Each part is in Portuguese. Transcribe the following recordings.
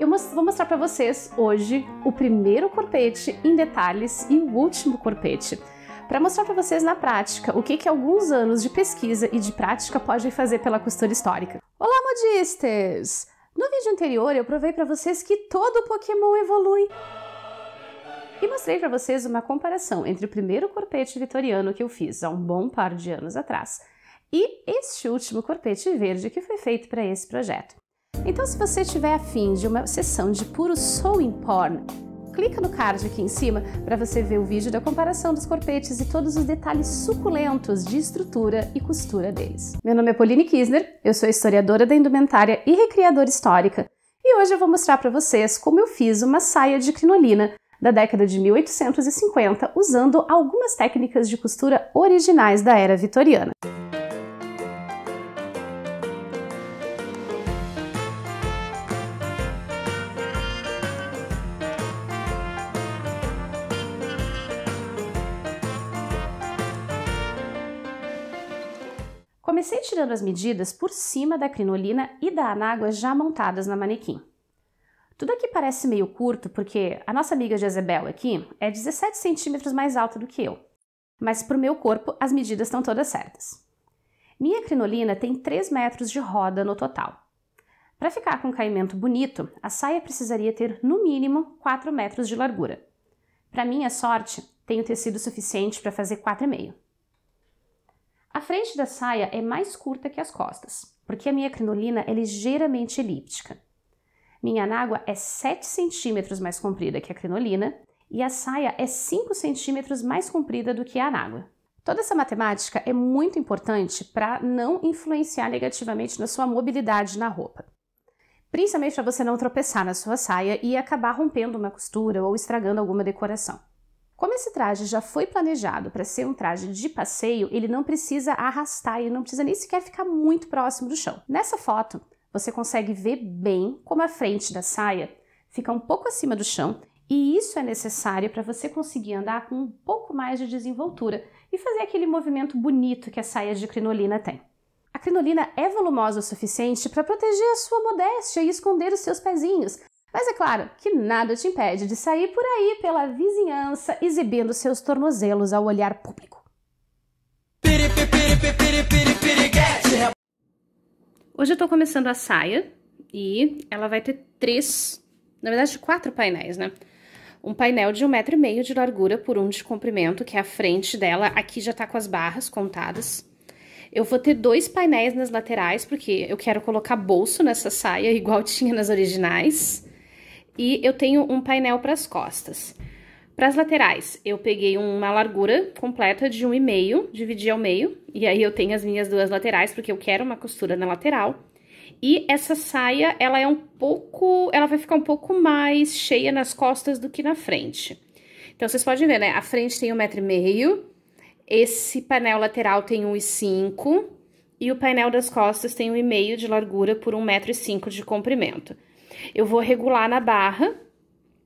Eu vou mostrar para vocês hoje o primeiro corpete em detalhes e o último corpete. Para mostrar para vocês na prática o que, que alguns anos de pesquisa e de prática podem fazer pela costura histórica. Olá, modistas! No vídeo anterior eu provei para vocês que todo Pokémon evolui. E mostrei para vocês uma comparação entre o primeiro corpete vitoriano que eu fiz há um bom par de anos atrás e este último corpete verde que foi feito para esse projeto. Então, se você tiver afim de uma sessão de puro sewing porn, clica no card aqui em cima para você ver o vídeo da comparação dos corpetes e todos os detalhes suculentos de estrutura e costura deles. Meu nome é Pauline Kisner, eu sou historiadora da indumentária e recriadora histórica, e hoje eu vou mostrar para vocês como eu fiz uma saia de crinolina da década de 1850 usando algumas técnicas de costura originais da era vitoriana. tirando as medidas por cima da crinolina e da anágua já montadas na manequim. Tudo aqui parece meio curto porque a nossa amiga Jezebel aqui é 17 centímetros mais alta do que eu, mas para o meu corpo as medidas estão todas certas. Minha crinolina tem 3 metros de roda no total. Para ficar com um caimento bonito, a saia precisaria ter no mínimo 4 metros de largura. Para minha sorte, tenho tecido suficiente para fazer 4,5. A frente da saia é mais curta que as costas, porque a minha crinolina é ligeiramente elíptica. Minha anágua é 7 centímetros mais comprida que a crinolina e a saia é 5 centímetros mais comprida do que a anágua. Toda essa matemática é muito importante para não influenciar negativamente na sua mobilidade na roupa. Principalmente para você não tropeçar na sua saia e acabar rompendo uma costura ou estragando alguma decoração. Como esse traje já foi planejado para ser um traje de passeio, ele não precisa arrastar, e não precisa nem sequer ficar muito próximo do chão. Nessa foto, você consegue ver bem como a frente da saia fica um pouco acima do chão e isso é necessário para você conseguir andar com um pouco mais de desenvoltura e fazer aquele movimento bonito que a saia de crinolina tem. A crinolina é volumosa o suficiente para proteger a sua modéstia e esconder os seus pezinhos, mas é claro que nada te impede de sair por aí pela vizinhança exibindo seus tornozelos ao olhar público. Hoje eu tô começando a saia e ela vai ter três, na verdade quatro painéis, né? Um painel de um metro e meio de largura por um de comprimento, que é a frente dela. Aqui já tá com as barras contadas. Eu vou ter dois painéis nas laterais, porque eu quero colocar bolso nessa saia, igual tinha nas originais e eu tenho um painel para as costas. Para as laterais, eu peguei uma largura completa de 1,5, dividi ao meio, e aí eu tenho as minhas duas laterais, porque eu quero uma costura na lateral. E essa saia, ela é um pouco, ela vai ficar um pouco mais cheia nas costas do que na frente. Então, vocês podem ver, né? A frente tem 1,5m, esse painel lateral tem 1,5m, e o painel das costas tem 1,5 de largura por 1,5m de comprimento. Eu vou regular na barra,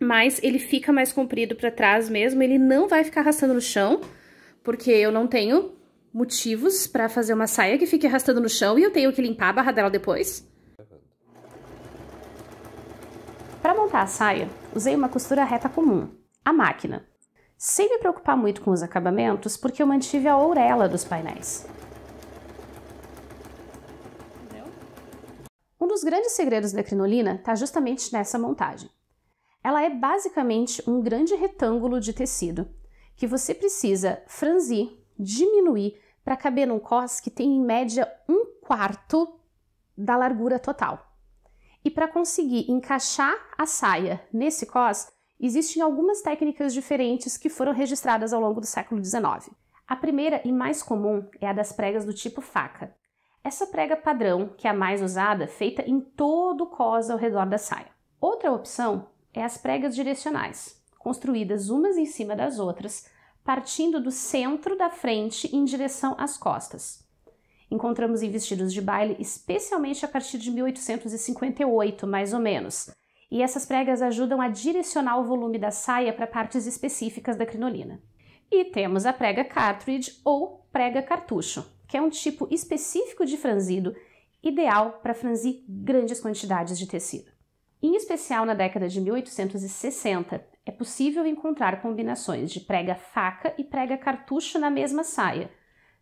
mas ele fica mais comprido para trás mesmo, ele não vai ficar arrastando no chão, porque eu não tenho motivos para fazer uma saia que fique arrastando no chão e eu tenho que limpar a barra dela depois. Para montar a saia, usei uma costura reta comum, a máquina, sem me preocupar muito com os acabamentos, porque eu mantive a ourela dos painéis. Um dos grandes segredos da crinolina está justamente nessa montagem. Ela é basicamente um grande retângulo de tecido que você precisa franzir, diminuir para caber num cos que tem em média um quarto da largura total. E para conseguir encaixar a saia nesse cos, existem algumas técnicas diferentes que foram registradas ao longo do século XIX. A primeira e mais comum é a das pregas do tipo faca, essa prega padrão, que é a mais usada, feita em todo o cos ao redor da saia. Outra opção é as pregas direcionais, construídas umas em cima das outras, partindo do centro da frente em direção às costas. Encontramos em vestidos de baile, especialmente a partir de 1858, mais ou menos, e essas pregas ajudam a direcionar o volume da saia para partes específicas da crinolina. E temos a prega cartridge ou prega cartucho, que é um tipo específico de franzido ideal para franzir grandes quantidades de tecido. Em especial na década de 1860, é possível encontrar combinações de prega-faca e prega-cartucho na mesma saia,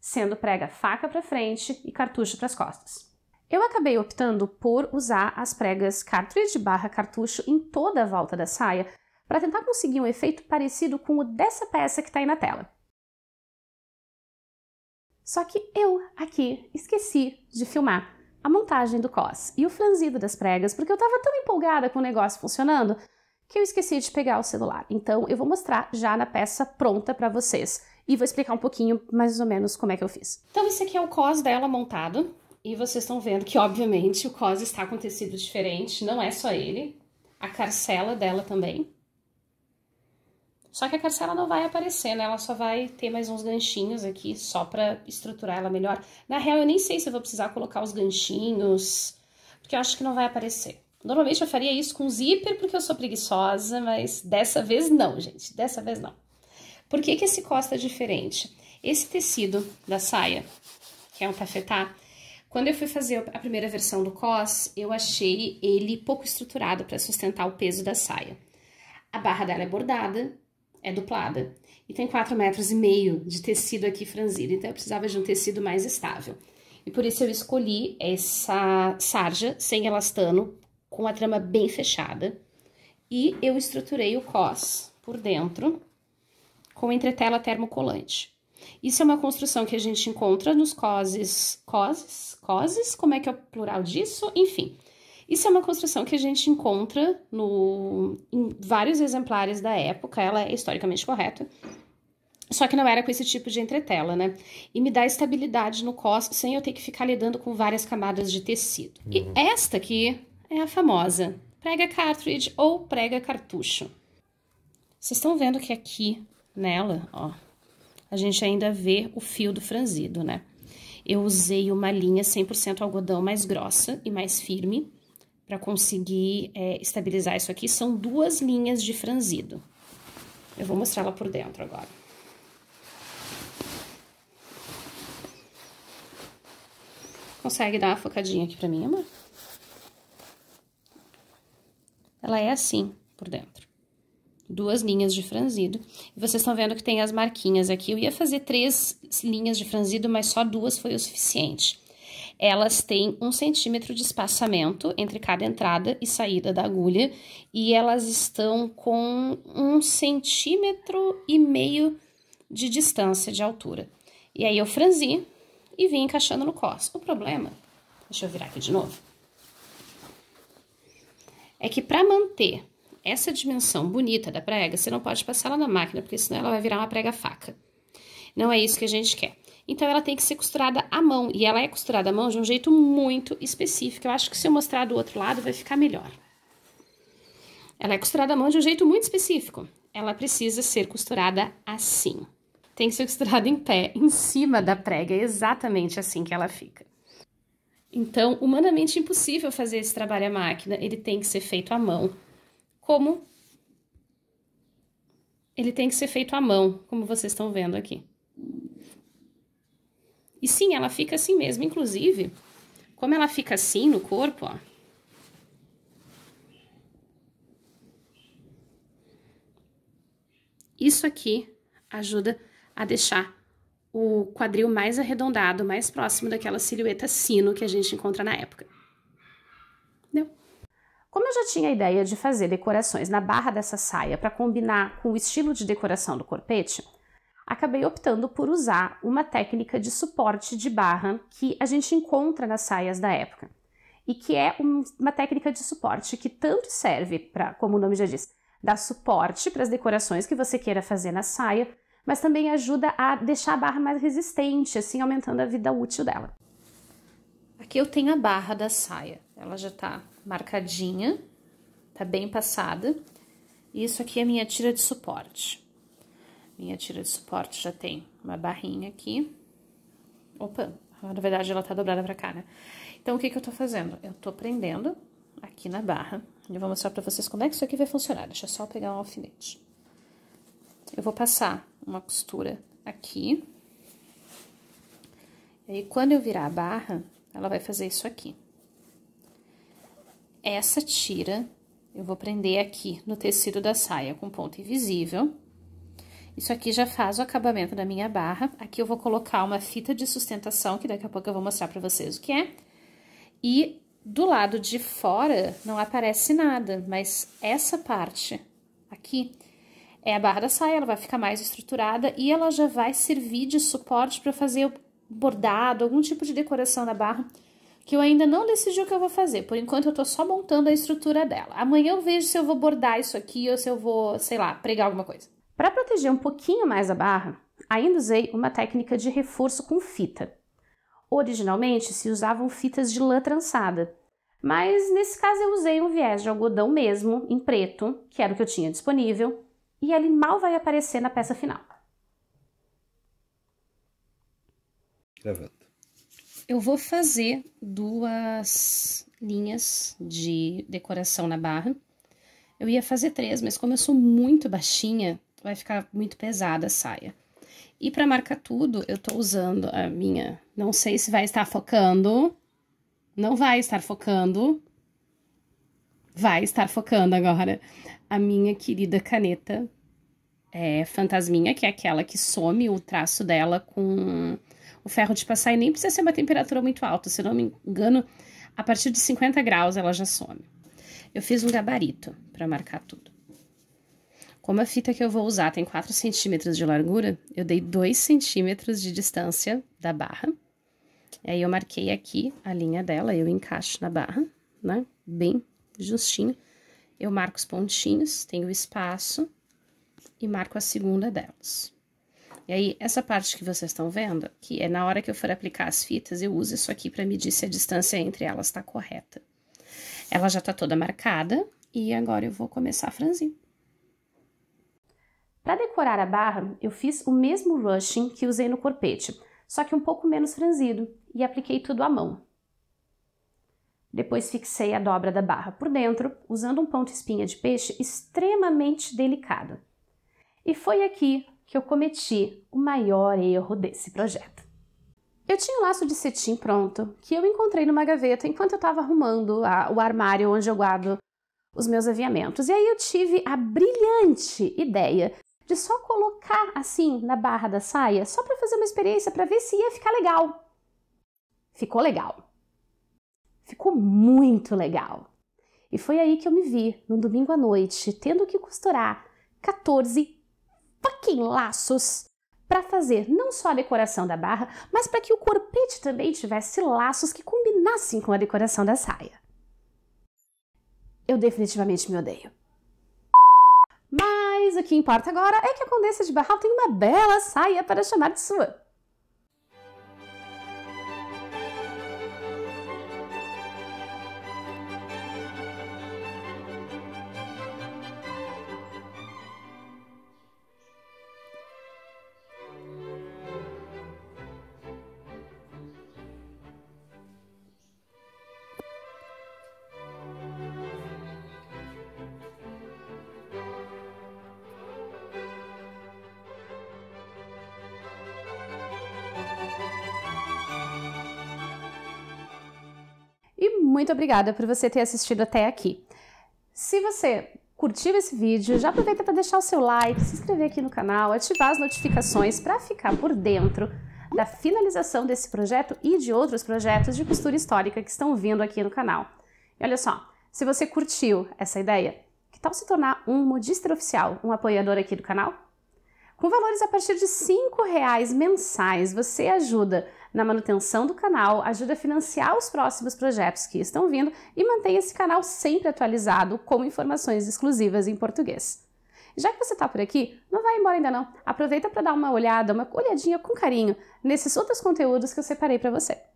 sendo prega-faca para frente e cartucho para as costas. Eu acabei optando por usar as pregas cartridge barra cartucho em toda a volta da saia para tentar conseguir um efeito parecido com o dessa peça que está aí na tela. Só que eu, aqui, esqueci de filmar a montagem do cos e o franzido das pregas, porque eu estava tão empolgada com o negócio funcionando que eu esqueci de pegar o celular. Então eu vou mostrar já na peça pronta para vocês e vou explicar um pouquinho mais ou menos como é que eu fiz. Então esse aqui é o cos dela montado e vocês estão vendo que obviamente o cos está com tecido diferente, não é só ele, a carcela dela também. Só que a carcela não vai aparecer, né? Ela só vai ter mais uns ganchinhos aqui, só pra estruturar ela melhor. Na real, eu nem sei se eu vou precisar colocar os ganchinhos, porque eu acho que não vai aparecer. Normalmente eu faria isso com zíper, porque eu sou preguiçosa, mas dessa vez não, gente. Dessa vez não. Por que, que esse costa é diferente? Esse tecido da saia, que é um tafetá, quando eu fui fazer a primeira versão do cos, eu achei ele pouco estruturado para sustentar o peso da saia. A barra dela é bordada, é duplada. E tem 4,5 metros e meio de tecido aqui franzido, então eu precisava de um tecido mais estável. E por isso eu escolhi essa sarja sem elastano, com a trama bem fechada. E eu estruturei o cos por dentro com entretela termocolante. Isso é uma construção que a gente encontra nos coses, coses, coses, como é que é o plural disso? Enfim, isso é uma construção que a gente encontra no, em vários exemplares da época, ela é historicamente correta, só que não era com esse tipo de entretela, né? E me dá estabilidade no cos sem eu ter que ficar lidando com várias camadas de tecido. Uhum. E esta aqui é a famosa prega cartridge ou prega cartucho. Vocês estão vendo que aqui nela, ó, a gente ainda vê o fio do franzido, né? Eu usei uma linha 100% algodão mais grossa e mais firme, para conseguir é, estabilizar isso aqui, são duas linhas de franzido. Eu vou mostrar ela por dentro agora. Consegue dar uma focadinha aqui pra mim, amor? Ela é assim por dentro. Duas linhas de franzido. E vocês estão vendo que tem as marquinhas aqui. Eu ia fazer três linhas de franzido, mas só duas foi o suficiente elas têm um centímetro de espaçamento entre cada entrada e saída da agulha e elas estão com um centímetro e meio de distância de altura. E aí eu franzi e vim encaixando no cos. O problema, deixa eu virar aqui de novo, é que para manter essa dimensão bonita da prega, você não pode passar ela na máquina, porque senão ela vai virar uma prega faca. Não é isso que a gente quer. Então, ela tem que ser costurada à mão. E ela é costurada à mão de um jeito muito específico. Eu acho que se eu mostrar do outro lado, vai ficar melhor. Ela é costurada à mão de um jeito muito específico. Ela precisa ser costurada assim. Tem que ser costurada em pé, em cima da prega, é exatamente assim que ela fica. Então, humanamente impossível fazer esse trabalho à máquina, ele tem que ser feito à mão. Como ele tem que ser feito à mão, como vocês estão vendo aqui. E sim, ela fica assim mesmo. Inclusive, como ela fica assim no corpo, ó. Isso aqui ajuda a deixar o quadril mais arredondado, mais próximo daquela silhueta sino que a gente encontra na época. Entendeu? Como eu já tinha a ideia de fazer decorações na barra dessa saia para combinar com o estilo de decoração do corpete, acabei optando por usar uma técnica de suporte de barra que a gente encontra nas saias da época e que é um, uma técnica de suporte que tanto serve para, como o nome já diz, dar suporte para as decorações que você queira fazer na saia, mas também ajuda a deixar a barra mais resistente, assim aumentando a vida útil dela. Aqui eu tenho a barra da saia, ela já está marcadinha, está bem passada. Isso aqui é a minha tira de suporte. Minha tira de suporte já tem uma barrinha aqui. Opa, na verdade ela tá dobrada pra cá, né? Então, o que que eu tô fazendo? Eu tô prendendo aqui na barra. Eu vou mostrar pra vocês como é que isso aqui vai funcionar. Deixa eu só pegar um alfinete. Eu vou passar uma costura aqui. E aí, quando eu virar a barra, ela vai fazer isso aqui. Essa tira eu vou prender aqui no tecido da saia com ponto invisível. Isso aqui já faz o acabamento da minha barra. Aqui eu vou colocar uma fita de sustentação, que daqui a pouco eu vou mostrar pra vocês o que é. E do lado de fora não aparece nada, mas essa parte aqui é a barra da saia, ela vai ficar mais estruturada e ela já vai servir de suporte para fazer bordado, algum tipo de decoração na barra, que eu ainda não decidi o que eu vou fazer. Por enquanto, eu tô só montando a estrutura dela. Amanhã eu vejo se eu vou bordar isso aqui ou se eu vou, sei lá, pregar alguma coisa. Para proteger um pouquinho mais a barra, ainda usei uma técnica de reforço com fita. Originalmente se usavam fitas de lã trançada, mas nesse caso eu usei um viés de algodão mesmo, em preto, que era o que eu tinha disponível, e ele mal vai aparecer na peça final. Gravando. Eu vou fazer duas linhas de decoração na barra. Eu ia fazer três, mas como eu sou muito baixinha, vai ficar muito pesada a saia. E para marcar tudo, eu tô usando a minha, não sei se vai estar focando, não vai estar focando, vai estar focando agora, a minha querida caneta é, fantasminha, que é aquela que some o traço dela com o ferro de passar, e nem precisa ser uma temperatura muito alta, se não me engano, a partir de 50 graus ela já some. Eu fiz um gabarito para marcar tudo. Como a fita que eu vou usar tem 4 centímetros de largura, eu dei 2 centímetros de distância da barra. Aí eu marquei aqui a linha dela, eu encaixo na barra, né? Bem justinho. Eu marco os pontinhos, tenho espaço e marco a segunda delas. E aí, essa parte que vocês estão vendo, que é na hora que eu for aplicar as fitas, eu uso isso aqui para medir se a distância entre elas está correta. Ela já está toda marcada e agora eu vou começar a franzir. Para decorar a barra, eu fiz o mesmo rushing que usei no corpete, só que um pouco menos franzido, e apliquei tudo à mão. Depois fixei a dobra da barra por dentro, usando um ponto espinha de peixe extremamente delicado. E foi aqui que eu cometi o maior erro desse projeto. Eu tinha um laço de cetim pronto, que eu encontrei numa gaveta enquanto eu estava arrumando a, o armário onde eu guardo os meus aviamentos. E aí eu tive a brilhante ideia de só colocar assim na barra da saia, só para fazer uma experiência, para ver se ia ficar legal. Ficou legal. Ficou muito legal. E foi aí que eu me vi, no domingo à noite, tendo que costurar 14 fucking laços para fazer não só a decoração da barra, mas para que o corpete também tivesse laços que combinassem com a decoração da saia. Eu definitivamente me odeio. Mas o que importa agora é que a Condessa de Barral tem uma bela saia para chamar de sua. Muito obrigada por você ter assistido até aqui. Se você curtiu esse vídeo, já aproveita para deixar o seu like, se inscrever aqui no canal, ativar as notificações para ficar por dentro da finalização desse projeto e de outros projetos de costura histórica que estão vindo aqui no canal. E olha só, se você curtiu essa ideia, que tal se tornar um modista oficial, um apoiador aqui do canal? Com valores a partir de R$ reais mensais, você ajuda na manutenção do canal, ajuda a financiar os próximos projetos que estão vindo e mantém esse canal sempre atualizado com informações exclusivas em português. Já que você está por aqui, não vai embora ainda não. Aproveita para dar uma olhada, uma olhadinha com carinho nesses outros conteúdos que eu separei para você.